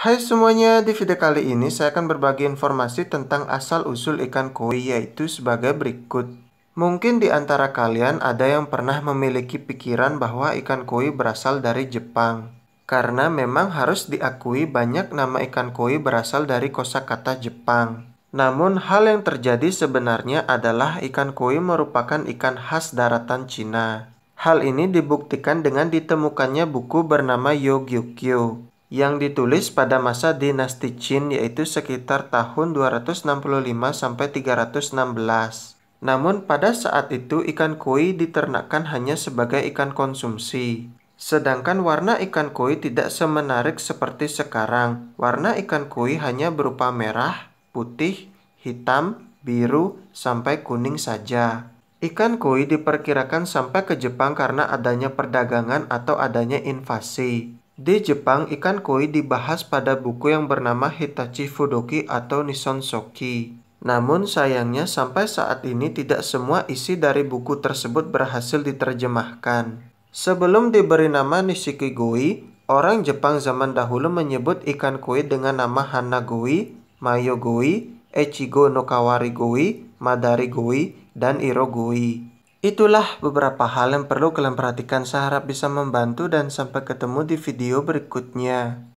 Hai semuanya, di video kali ini saya akan berbagi informasi tentang asal-usul ikan koi yaitu sebagai berikut. Mungkin di antara kalian ada yang pernah memiliki pikiran bahwa ikan koi berasal dari Jepang. Karena memang harus diakui banyak nama ikan koi berasal dari kosakata Jepang. Namun hal yang terjadi sebenarnya adalah ikan koi merupakan ikan khas daratan Cina. Hal ini dibuktikan dengan ditemukannya buku bernama Yogyukyo yang ditulis pada masa dinasti Qin yaitu sekitar tahun 265 sampai 316. Namun pada saat itu ikan koi diternakkan hanya sebagai ikan konsumsi. Sedangkan warna ikan koi tidak semenarik seperti sekarang. Warna ikan koi hanya berupa merah, putih, hitam, biru, sampai kuning saja. Ikan koi diperkirakan sampai ke Jepang karena adanya perdagangan atau adanya invasi. Di Jepang, ikan koi dibahas pada buku yang bernama Hitachi Fudoki atau Nison Soki. Namun sayangnya sampai saat ini tidak semua isi dari buku tersebut berhasil diterjemahkan. Sebelum diberi nama Nishikigoi, orang Jepang zaman dahulu menyebut ikan koi dengan nama Hanagoi, Mayogoi, Echigo no Madari Goi, dan Irogoi. Itulah beberapa hal yang perlu kalian perhatikan saya harap bisa membantu dan sampai ketemu di video berikutnya.